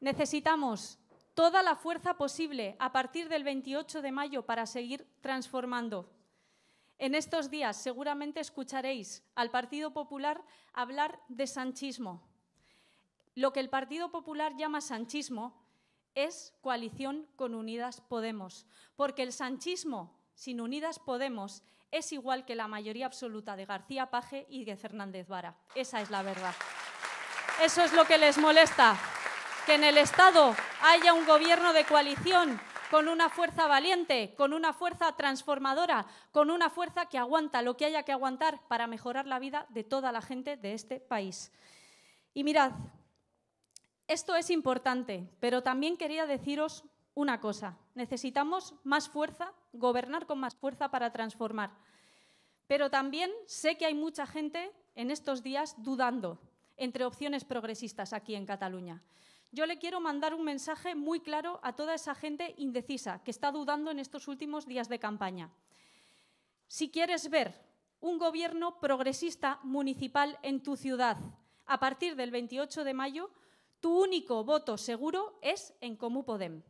Necesitamos toda la fuerza posible a partir del 28 de mayo para seguir transformando. En estos días seguramente escucharéis al Partido Popular hablar de sanchismo. Lo que el Partido Popular llama sanchismo es coalición con Unidas Podemos, porque el sanchismo sin Unidas Podemos es igual que la mayoría absoluta de García Paje y de Fernández Vara. Esa es la verdad. Eso es lo que les molesta que en el Estado haya un gobierno de coalición con una fuerza valiente, con una fuerza transformadora, con una fuerza que aguanta lo que haya que aguantar para mejorar la vida de toda la gente de este país. Y mirad, esto es importante, pero también quería deciros una cosa. Necesitamos más fuerza, gobernar con más fuerza para transformar. Pero también sé que hay mucha gente en estos días dudando entre opciones progresistas aquí en Cataluña. Yo le quiero mandar un mensaje muy claro a toda esa gente indecisa que está dudando en estos últimos días de campaña. Si quieres ver un gobierno progresista municipal en tu ciudad a partir del 28 de mayo, tu único voto seguro es en Comú Podem.